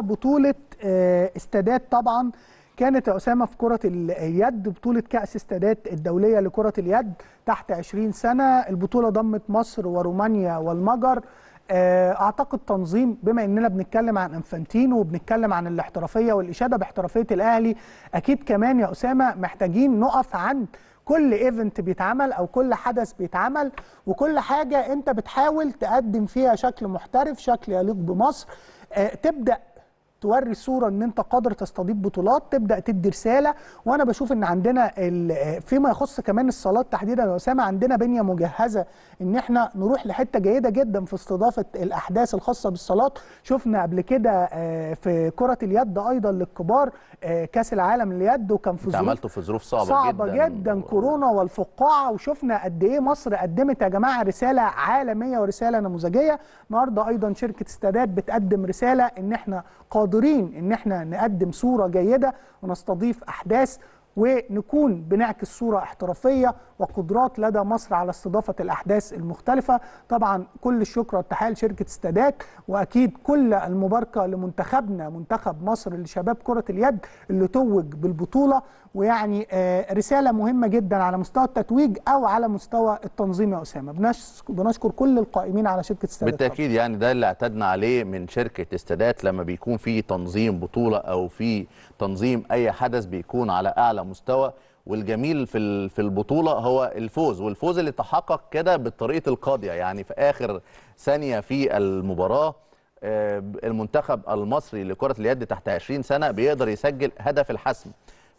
بطوله آه، استادات طبعا كانت يا اسامه في كره اليد بطوله كاس استادات الدوليه لكره اليد تحت 20 سنه البطوله ضمت مصر ورومانيا والمجر آه، اعتقد تنظيم بما اننا بنتكلم عن انفانتينو وبنتكلم عن الاحترافيه والاشاده باحترافيه الاهلي اكيد كمان يا اسامه محتاجين نقف عند كل ايفنت بيتعمل او كل حدث بيتعمل وكل حاجه انت بتحاول تقدم فيها شكل محترف شكل يليق بمصر آه، تبدا توري صورة ان انت قادر تستضيف بطولات تبدا تدي رساله وانا بشوف ان عندنا فيما يخص كمان الصالات تحديدا يا اسامه عندنا بنيه مجهزه ان احنا نروح لحته جيده جدا في استضافه الاحداث الخاصه بالصالات شفنا قبل كده آه، في كره اليد ايضا للكبار آه، كاس العالم لليد وكان في ظروف في ظروف صعبه, صعبة جدا, جدا كورونا والفقاعه وشفنا قد ايه مصر قدمت يا جماعه رساله عالميه ورساله نموذجيه النهارده ايضا شركه استادات بتقدم رساله ان احنا قادر قادرين ان احنا نقدم صوره جيده ونستضيف احداث ونكون بنعكس صورة احترافية وقدرات لدى مصر على استضافة الأحداث المختلفة طبعا كل الشكر والتحية لشركة استاداك وأكيد كل المباركة لمنتخبنا منتخب مصر لشباب كرة اليد اللي توج بالبطولة ويعني آه، رسالة مهمة جدا على مستوى التتويج أو على مستوى التنظيم يا أسامة بنشكر كل القائمين على شركة استادات بالتأكيد يعني ده اللي اعتدنا عليه من شركة استادات لما بيكون في تنظيم بطولة أو في تنظيم أي حدث بيكون على أعلى مستوى والجميل في في البطوله هو الفوز والفوز اللي تحقق كده بالطريقه القاضيه يعني في اخر ثانيه في المباراه آه، المنتخب المصري لكره اليد تحت 20 سنه بيقدر يسجل هدف الحسم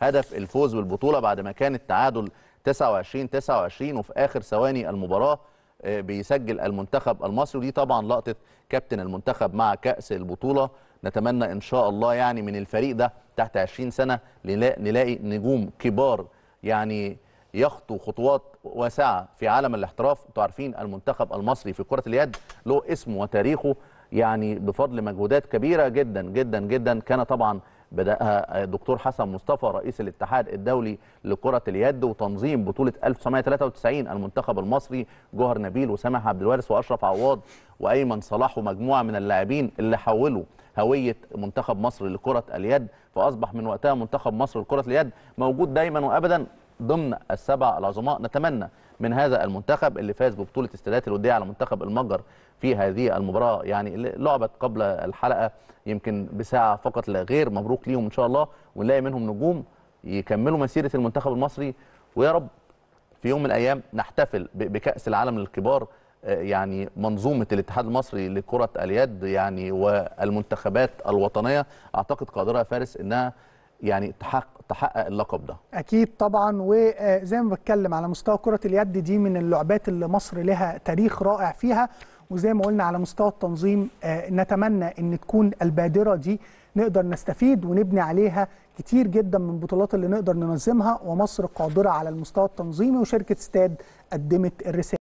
هدف الفوز بالبطوله بعد ما كان التعادل 29 29 وفي اخر ثواني المباراه آه، بيسجل المنتخب المصري ودي طبعا لقطه كابتن المنتخب مع كاس البطوله نتمنى ان شاء الله يعني من الفريق ده تحت 20 سنه نلاقي نجوم كبار يعني يخطو خطوات واسعه في عالم الاحتراف انتوا عارفين المنتخب المصري في كره اليد له اسمه وتاريخه يعني بفضل مجهودات كبيره جدا جدا جدا كان طبعا بداها الدكتور حسن مصطفى رئيس الاتحاد الدولي لكره اليد وتنظيم بطوله 1993 المنتخب المصري جوهر نبيل وسامح عبد الوارث واشرف عواض وايمن صلاح ومجموعه من اللاعبين اللي حولوا هويه منتخب مصر لكره اليد فاصبح من وقتها منتخب مصر لكره اليد موجود دايما وابدا ضمن السبع العظماء نتمنى من هذا المنتخب اللي فاز ببطوله استادات الوديه على منتخب المجر في هذه المباراه يعني اللي لعبت قبل الحلقه يمكن بساعه فقط لا غير مبروك ليهم ان شاء الله ونلاقي منهم نجوم يكملوا مسيره المنتخب المصري ويا رب في يوم من الايام نحتفل بكاس العالم للكبار يعني منظومه الاتحاد المصري لكره اليد يعني والمنتخبات الوطنيه اعتقد قادره فارس انها يعني تحقق تحقق اللقب ده اكيد طبعا وزي ما بتكلم على مستوى كره اليد دي من اللعبات اللي مصر لها تاريخ رائع فيها وزي ما قلنا على مستوى التنظيم آه، نتمنى ان تكون البادره دي نقدر نستفيد ونبني عليها كتير جدا من البطولات اللي نقدر ننظمها ومصر قادره على المستوى التنظيمي وشركه ستاد قدمت الرساله